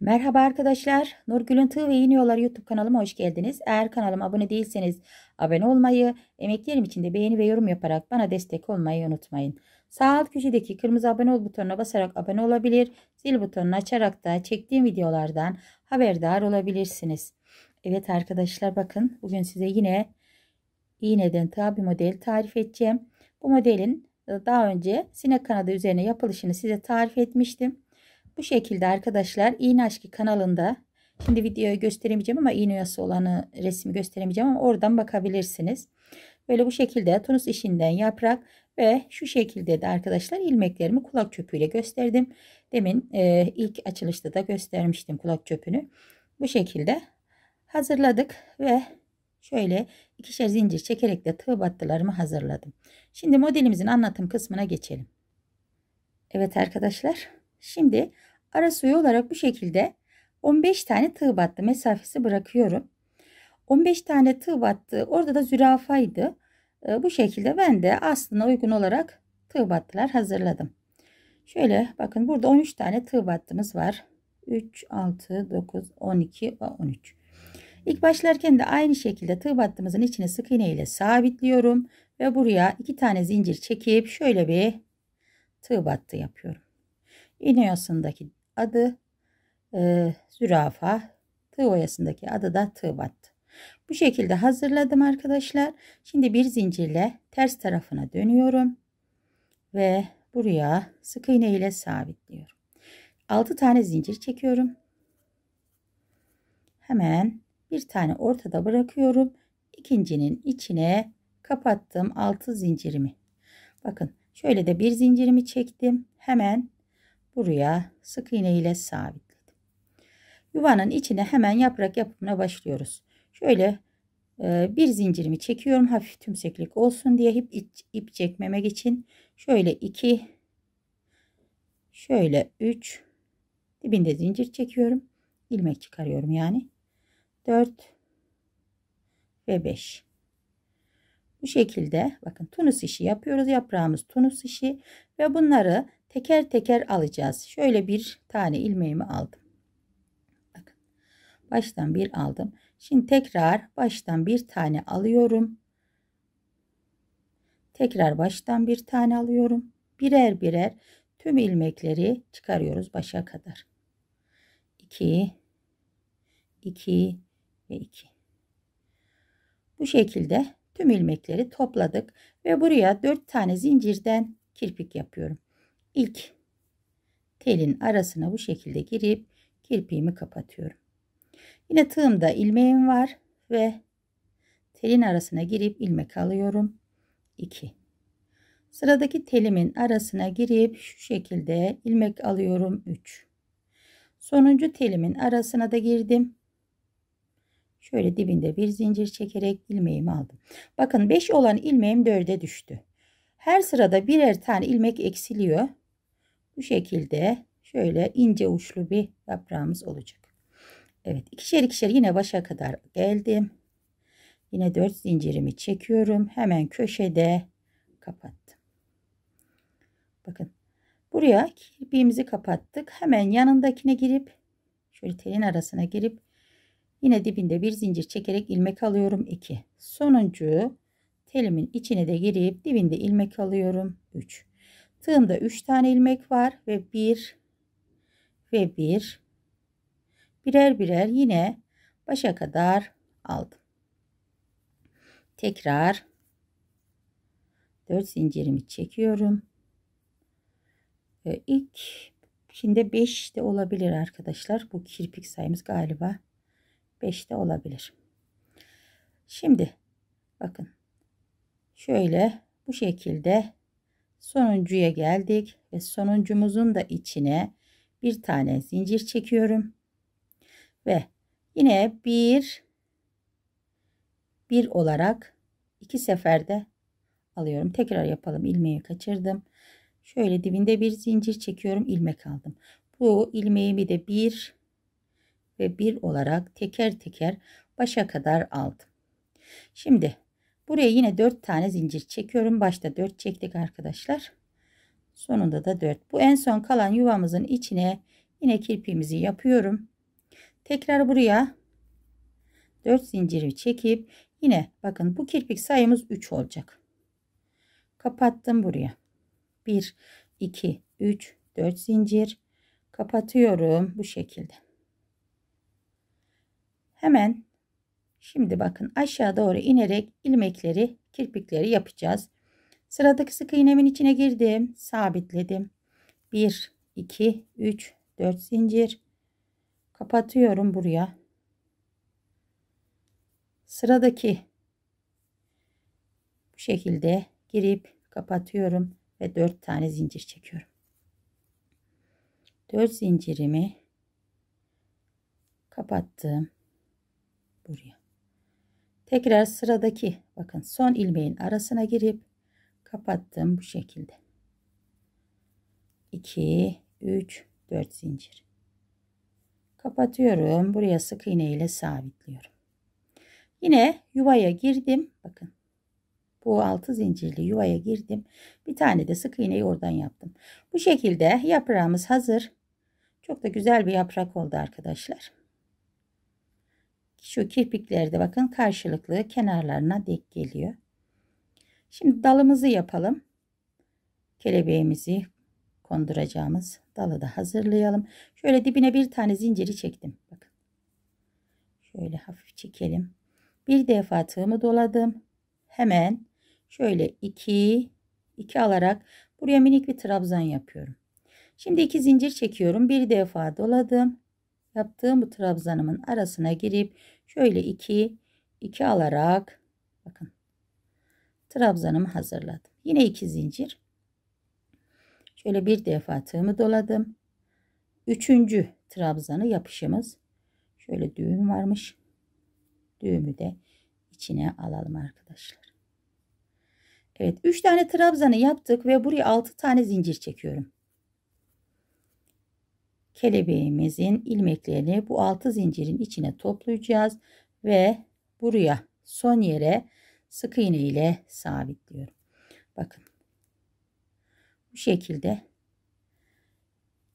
Merhaba arkadaşlar. Nurgül'ün Tığ ve Yolları YouTube kanalıma hoş geldiniz. Eğer kanalıma abone değilseniz abone olmayı, emeklerim için de beğeni ve yorum yaparak bana destek olmayı unutmayın. Sağ alt köşedeki kırmızı abone ol butonuna basarak abone olabilir, zil butonunu açarak da çektiğim videolardan haberdar olabilirsiniz. Evet arkadaşlar bakın bugün size yine iğneden tığ bir model tarif edeceğim. Bu modelin e, daha önce sinek kanadı üzerine yapılışını size tarif etmiştim. Bu şekilde arkadaşlar iğne aşkı kanalında şimdi videoyu gösteremeyeceğim ama iğne yası olanı resmi gösteremeyeceğim ama oradan bakabilirsiniz. Böyle bu şekilde tunus işinden yaprak ve şu şekilde de arkadaşlar ilmeklerimi kulak çöpüyle gösterdim. Demin e, ilk açılışta da göstermiştim kulak çöpünü. Bu şekilde hazırladık ve şöyle ikişer zincir çekerek de tığ battılarımı hazırladım. Şimdi modelimizin anlatım kısmına geçelim. Evet arkadaşlar şimdi Ara suyu olarak bu şekilde 15 tane tığ battı mesafesi bırakıyorum. 15 tane tığ battı. Orada da zürafaydı. Ee, bu şekilde ben de aslında uygun olarak tığ battılar hazırladım. Şöyle bakın burada 13 tane tığ battımız var. 3, 6, 9, 12 ve 13. İlk başlarken de aynı şekilde tığ battımızın içine sık iğne ile sabitliyorum. Ve buraya iki tane zincir çekip şöyle bir tığ battı yapıyorum. İğne yosundaki adı e, zürafa. Tığ oyasındaki adı da tığ Bu şekilde hazırladım arkadaşlar. Şimdi bir zincirle ters tarafına dönüyorum. Ve buraya sık iğne ile sabitliyorum. 6 tane zincir çekiyorum. Hemen bir tane ortada bırakıyorum. İkincinin içine kapattım 6 zincirimi. Bakın şöyle de bir zincirimi çektim. Hemen buraya sık iğne ile sabitledim. Yuvanın içine hemen yaprak yapımına başlıyoruz. Şöyle e, bir zincirimi çekiyorum hafif tümseklik olsun diye ip, ip, ip çekmemek için. Şöyle 2 şöyle 3 dibinde zincir çekiyorum. ilmek çıkarıyorum yani. 4 ve 5. Bu şekilde bakın tunus işi yapıyoruz. Yaprağımız tunus işi ve bunları teker teker alacağız. Şöyle bir tane ilmeğimi aldım. Bakın. Baştan bir aldım. Şimdi tekrar baştan bir tane alıyorum. Tekrar baştan bir tane alıyorum. Birer birer tüm ilmekleri çıkarıyoruz başa kadar. 2 2 ve 2. Bu şekilde tüm ilmekleri topladık ve buraya 4 tane zincirden kirpik yapıyorum ilk telin arasına bu şekilde girip kirpiğimi kapatıyorum. Yine tığımda ilmeğim var ve telin arasına girip ilmek alıyorum. 2. Sıradaki telimin arasına girip şu şekilde ilmek alıyorum 3. Sonuncu telimin arasına da girdim. Şöyle dibinde bir zincir çekerek ilmeğimi aldım. Bakın 5 olan ilmeğim 4'e düştü. Her sırada birer tane ilmek eksiliyor. Bu şekilde şöyle ince uçlu bir yaprağımız olacak. Evet ikişer ikişer yine başa kadar geldim. Yine 4 zincirimi çekiyorum. Hemen köşede kapattım. Bakın buraya kirpiğimizi kapattık. Hemen yanındakine girip şöyle telin arasına girip yine dibinde bir zincir çekerek ilmek alıyorum. 2. Sonuncu telimin içine de girip dibinde ilmek alıyorum. 3. Tığımda 3 tane ilmek var ve 1 ve 1 bir, birer birer yine başa kadar aldım. Tekrar 4 zincirimi çekiyorum. Ee, ilk şimdi 5 de olabilir arkadaşlar. Bu kirpik sayımız galiba 5 de olabilir. Şimdi bakın şöyle bu şekilde sonuncuya geldik ve sonuncumuzun da içine bir tane zincir çekiyorum ve yine bir bir olarak iki seferde alıyorum tekrar yapalım ilmeği kaçırdım şöyle dibinde bir zincir çekiyorum ilmek aldım bu ilmeğimi de bir ve bir olarak teker teker başa kadar aldım şimdi Buraya yine 4 tane zincir çekiyorum. Başta 4 çektik arkadaşlar. Sonunda da 4. Bu en son kalan yuvamızın içine yine kirpiğimizi yapıyorum. Tekrar buraya 4 zinciri çekip yine bakın bu kirpik sayımız 3 olacak. Kapattım buraya. 1 2 3 4 zincir kapatıyorum bu şekilde. Hemen Şimdi bakın aşağı doğru inerek ilmekleri, kirpikleri yapacağız. Sıradaki sık iğnemin içine girdim. Sabitledim. 1, 2, 3, 4 zincir. Kapatıyorum buraya. Sıradaki bu şekilde girip kapatıyorum ve 4 tane zincir çekiyorum. 4 zincirimi kapattım buraya tekrar sıradaki bakın son ilmeğin arasına girip kapattım bu şekilde 2 3 4 zincir kapatıyorum buraya sık iğne ile sabitliyorum yine yuvaya girdim bakın bu altı zincirli yuvaya girdim bir tane de sık iğneyi oradan yaptım bu şekilde yaprağımız hazır çok da güzel bir yaprak oldu arkadaşlar şu kirpiklerde bakın karşılıklı kenarlarına denk geliyor. Şimdi dalımızı yapalım. Kelebeğimizi konduracağımız dalı da hazırlayalım. Şöyle dibine bir tane zinciri çektim. Bakın. Şöyle hafif çekelim. Bir defa tığımı doladım. Hemen şöyle iki, iki alarak buraya minik bir trabzan yapıyorum. Şimdi iki zincir çekiyorum. Bir defa doladım. Yaptığım bu trabzanımın arasına girip Şöyle 2 2 alarak bakın trabzanımı hazırladım. Yine 2 zincir. Şöyle bir defa tığımı doladım. Üçüncü trabzanı yapışımız. Şöyle düğüm varmış. Düğümü de içine alalım arkadaşlar. Evet 3 tane trabzanı yaptık ve buraya 6 tane zincir çekiyorum kelebeğimizin ilmeklerini bu altı zincirin içine toplayacağız ve buraya son yere sık iğne ile sabitliyorum. Bakın bu şekilde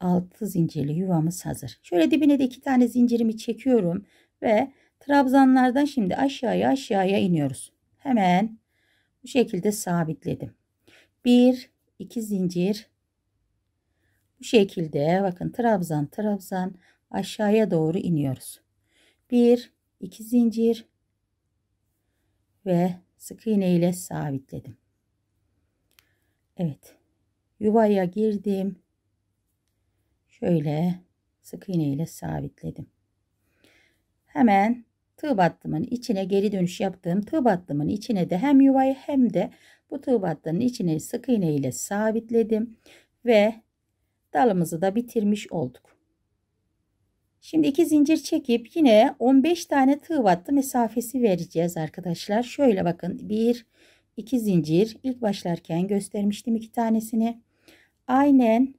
altı zincirli yuvamız hazır. Şöyle dibine de iki tane zincirimi çekiyorum ve trabzanlardan şimdi aşağıya aşağıya iniyoruz. Hemen bu şekilde sabitledim. Bir iki zincir bu şekilde bakın trabzan trabzan aşağıya doğru iniyoruz. 1 2 zincir ve sık iğne ile sabitledim. Evet. Yuvaya girdim. Şöyle sık iğne ile sabitledim. Hemen tığ battımın içine geri dönüş yaptığım tığ battımın içine de hem yuvayı hem de bu tığ battının içine sık iğne ile sabitledim ve dalımızı da bitirmiş olduk. Şimdi iki zincir çekip yine 15 tane tığ battı mesafesi vereceğiz arkadaşlar. Şöyle bakın 1 2 zincir ilk başlarken göstermiştim iki tanesini. Aynen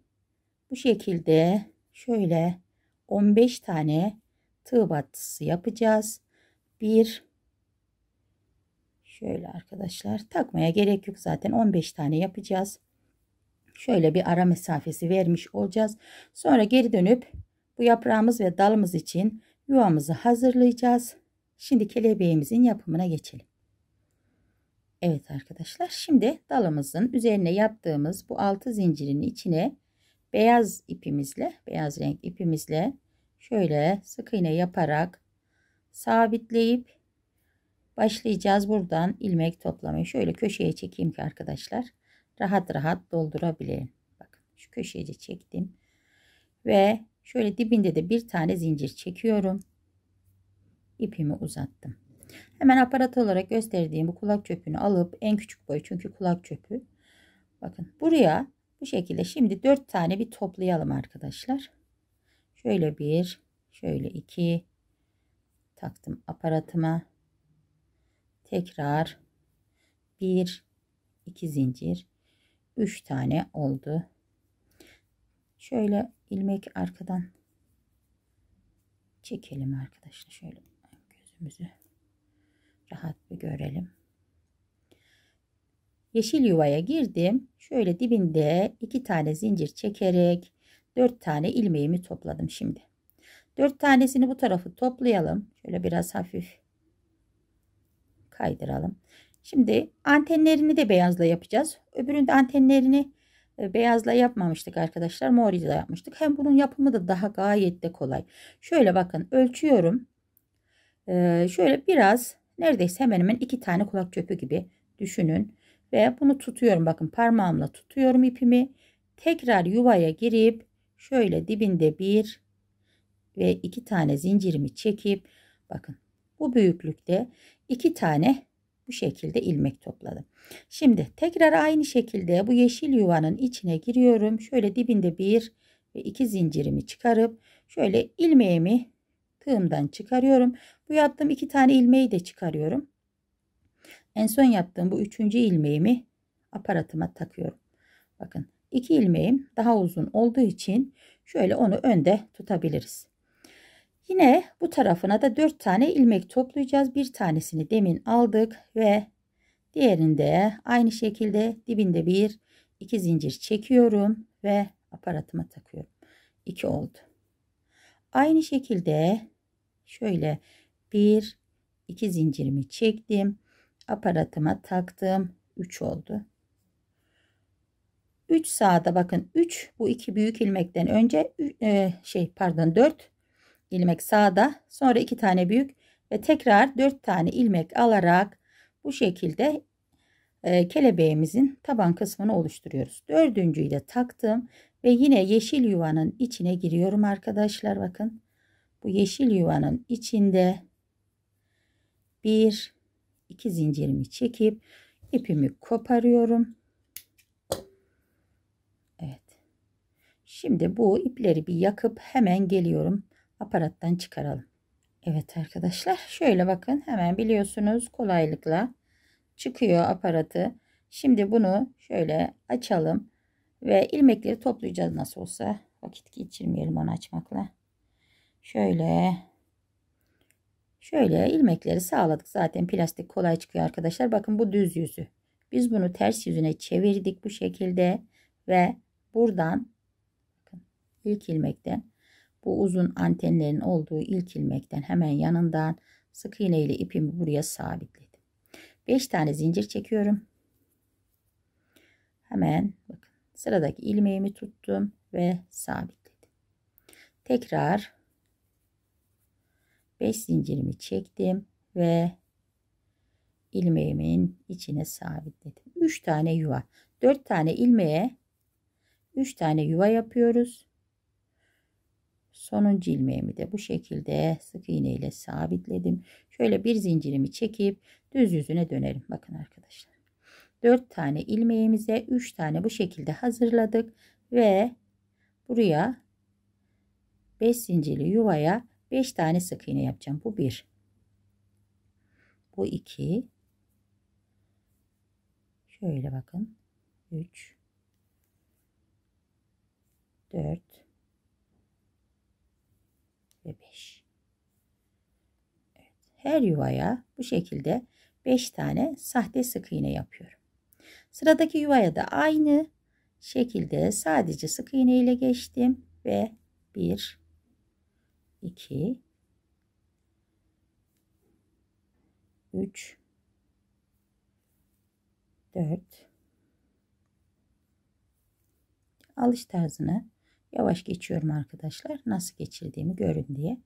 bu şekilde şöyle 15 tane tığ battısı yapacağız. 1 şöyle arkadaşlar takmaya gerek yok zaten 15 tane yapacağız şöyle bir ara mesafesi vermiş olacağız. Sonra geri dönüp bu yaprağımız ve dalımız için yuvamızı hazırlayacağız. Şimdi kelebeğimizin yapımına geçelim. Evet arkadaşlar şimdi dalımızın üzerine yaptığımız bu altı zincirin içine beyaz ipimizle beyaz renk ipimizle şöyle sık iğne yaparak sabitleyip başlayacağız buradan ilmek toplamaya şöyle köşeye çekeyim ki arkadaşlar rahat rahat doldurabilirim. Bakın şu köşeye çektim. Ve şöyle dibinde de bir tane zincir çekiyorum. İpimi uzattım. Hemen aparat olarak gösterdiğim bu kulak çöpünü alıp en küçük boy çünkü kulak çöpü. Bakın buraya bu şekilde şimdi 4 tane bir toplayalım arkadaşlar. Şöyle bir, şöyle iki taktım aparatıma. Tekrar bir, iki zincir. 3 tane oldu. Şöyle ilmek arkadan çekelim arkadaşlar. Şöyle gözümüzü rahat bir görelim. Yeşil yuvaya girdim. Şöyle dibinde iki tane zincir çekerek dört tane ilmeğimi topladım şimdi. Dört tanesini bu tarafı toplayalım. Şöyle biraz hafif kaydıralım. Şimdi antenlerini de beyazla yapacağız. Öbüründe antenlerini e, beyazla yapmamıştık arkadaşlar. Mor ile yapmıştık. Hem bunun yapımı da daha gayet de kolay. Şöyle bakın ölçüyorum. E, şöyle biraz neredeyse hemen hemen iki tane kulak çöpü gibi düşünün. Ve bunu tutuyorum. Bakın parmağımla tutuyorum ipimi. Tekrar yuvaya girip şöyle dibinde bir ve iki tane zincirimi çekip bakın bu büyüklükte iki tane bu şekilde ilmek topladım. Şimdi tekrar aynı şekilde bu yeşil yuvanın içine giriyorum. Şöyle dibinde bir ve iki zincirimi çıkarıp şöyle ilmeğimi tığımdan çıkarıyorum. Bu yaptığım iki tane ilmeği de çıkarıyorum. En son yaptığım bu üçüncü ilmeğimi aparatıma takıyorum. Bakın iki ilmeğim daha uzun olduğu için şöyle onu önde tutabiliriz. Yine bu tarafına da 4 tane ilmek toplayacağız. Bir tanesini demin aldık ve diğerinde aynı şekilde dibinde bir iki zincir çekiyorum ve aparatıma takıyorum. 2 oldu. Aynı şekilde şöyle bir iki zincirimi çektim. Aparatıma taktım. 3 oldu. 3 sağda bakın 3 bu iki büyük ilmekten önce e, şey pardon 4 ilmek sağda sonra iki tane büyük ve tekrar dört tane ilmek alarak bu şekilde e, kelebeğimizin taban kısmını oluşturuyoruz. Dördüncüyü de taktım ve yine yeşil yuvanın içine giriyorum arkadaşlar bakın. Bu yeşil yuvanın içinde bir iki zincirimi çekip ipimi koparıyorum. Evet. Şimdi bu ipleri bir yakıp hemen geliyorum aparattan çıkaralım. Evet arkadaşlar şöyle bakın hemen biliyorsunuz kolaylıkla çıkıyor aparatı. Şimdi bunu şöyle açalım ve ilmekleri toplayacağız nasıl olsa. Vakit geçirmeyelim onu açmakla. Şöyle şöyle ilmekleri sağladık. Zaten plastik kolay çıkıyor arkadaşlar. Bakın bu düz yüzü. Biz bunu ters yüzüne çevirdik bu şekilde ve buradan bakın ilk ilmekten bu uzun antenlerin olduğu ilk ilmekten hemen yanından sık iğne ile ipimi buraya sabitledim. 5 tane zincir çekiyorum. Hemen bakın sıradaki ilmeğimi tuttum ve sabitledim. Tekrar 5 zincirimi çektim ve ilmeğimin içine sabitledim. 3 tane yuva. 4 tane ilmeğe 3 tane yuva yapıyoruz sonuncu ilmeğimi de bu şekilde sık iğne ile sabitledim. Şöyle bir zincirimi çekip düz yüzüne dönerim. Bakın arkadaşlar. 4 tane ilmeğimize 3 tane bu şekilde hazırladık ve buraya 5 zincirli yuvaya 5 tane sık iğne yapacağım. Bu 1. Bu 2. Şöyle bakın. 3 4 ve 5. Evet, her yuvaya bu şekilde 5 tane sahte sık iğne yapıyorum. Sıradaki yuvaya da aynı şekilde sadece sık iğne ile geçtim ve 1 2 3 4 alış tarzını Yavaş geçiyorum arkadaşlar. Nasıl geçirdiğimi görün diye.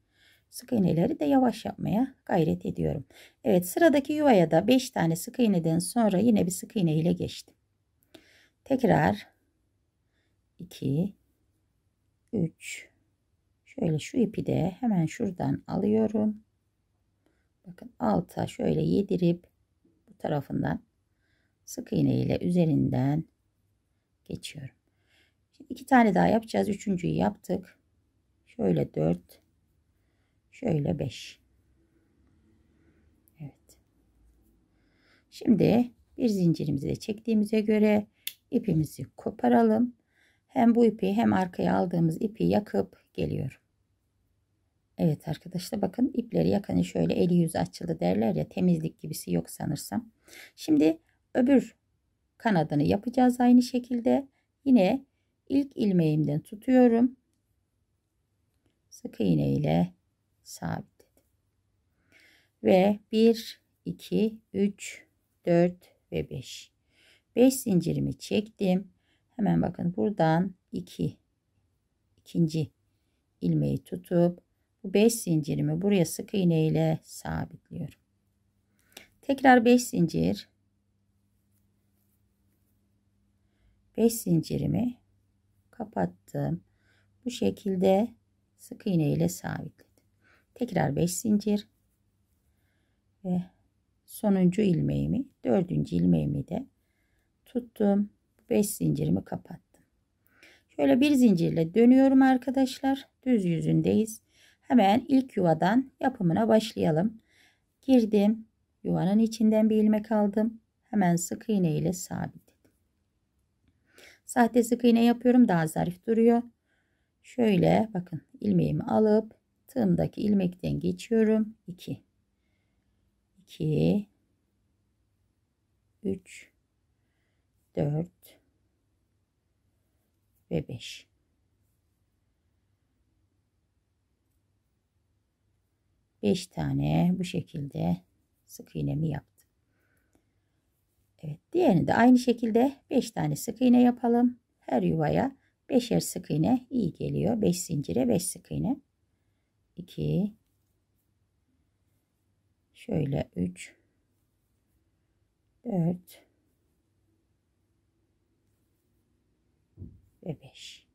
Sık iğneleri de yavaş yapmaya gayret ediyorum. Evet sıradaki yuvaya da 5 tane sık iğneden sonra yine bir sık iğne ile geçtim. Tekrar 2 3 şöyle şu ipi de hemen şuradan alıyorum. Bakın alta şöyle yedirip bu tarafından sık iğne ile üzerinden geçiyorum. Şimdi iki tane daha yapacağız. Üçüncüyü yaptık. Şöyle dört. Şöyle beş. Evet. Şimdi bir zincirimizi de çektiğimize göre ipimizi koparalım. Hem bu ipi hem arkaya aldığımız ipi yakıp geliyorum. Evet arkadaşlar bakın ipleri yakın şöyle eli yüz açıldı derler ya temizlik gibisi yok sanırsam. Şimdi öbür kanadını yapacağız aynı şekilde. Yine ilk ilmeğimden tutuyorum. Sık iğne ile sabit. Ve 1, 2, 3, 4 ve 5. 5 zincirimi çektim. Hemen bakın buradan 2 ikinci ilmeği tutup bu 5 zincirimi buraya sık iğne ile sabitliyorum. Tekrar 5 zincir 5 zincirimi kapattım. Bu şekilde sık iğne ile sabitledim. Tekrar 5 zincir ve sonuncu ilmeğimi, dördüncü ilmeğimi de tuttum. 5 zincirimi kapattım. Şöyle bir zincirle dönüyorum arkadaşlar. Düz yüzündeyiz. Hemen ilk yuvadan yapımına başlayalım. Girdim. Yuvanın içinden bir ilmek aldım. Hemen sık iğne ile sabit. Sahte sık iğne yapıyorum. Daha zarif duruyor. Şöyle bakın ilmeğimi alıp tığımdaki ilmekten geçiyorum. 2 2 3 4 ve 5 5 tane bu şekilde sık iğnemi yaptım. Evet, diğerini de aynı şekilde 5 tane sık iğne yapalım. Her yuvaya 5'er sık iğne iyi geliyor. 5 zincire 5 sık iğne. 2 şöyle 3 4 ve 5.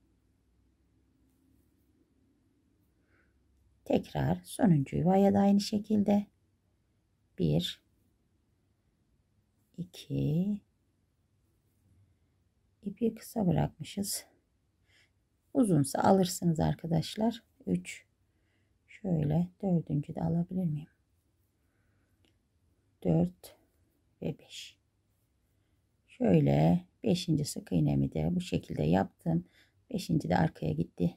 Tekrar sonuncu yuvaya da aynı şekilde 1 2 ipi kısa bırakmışız. Uzunsa alırsınız arkadaşlar. 3 şöyle dördüncü de alabilir miyim? 4 ve 5 şöyle 5. sık iğnemi de bu şekilde yaptım. 5. de arkaya gitti.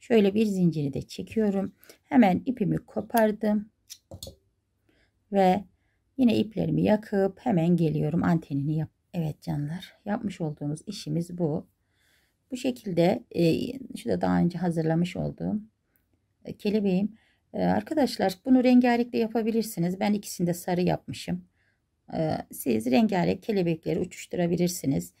Şöyle bir zinciri de çekiyorum. Hemen ipimi kopardım. Ve Yine iplerimi yakıp hemen geliyorum antenini yap. Evet canlar yapmış olduğumuz işimiz bu. Bu şekilde e, şu da daha önce hazırlamış olduğum e, kelebeğim. E, arkadaşlar bunu rengarenkle yapabilirsiniz. Ben ikisinde sarı yapmışım. E, siz rengarenk kelebekleri uçuşturabilirsiniz.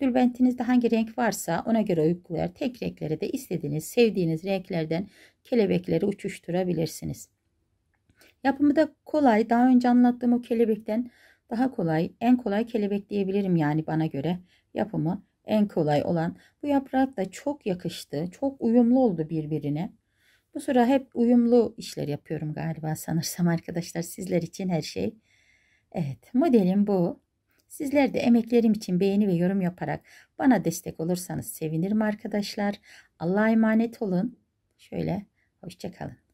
Dülbentinizde hangi renk varsa ona göre uygulayar. Tek renklere de istediğiniz, sevdiğiniz renklerden kelebekleri uçuşturabilirsiniz. Yapımı da kolay. Daha önce anlattığım o kelebekten daha kolay. En kolay kelebek diyebilirim yani bana göre. Yapımı en kolay olan. Bu yaprak da çok yakıştı. Çok uyumlu oldu birbirine. Bu sıra hep uyumlu işler yapıyorum galiba sanırsam arkadaşlar. Sizler için her şey. Evet modelim bu. Sizler de emeklerim için beğeni ve yorum yaparak bana destek olursanız sevinirim arkadaşlar. Allah'a emanet olun. Şöyle hoşçakalın.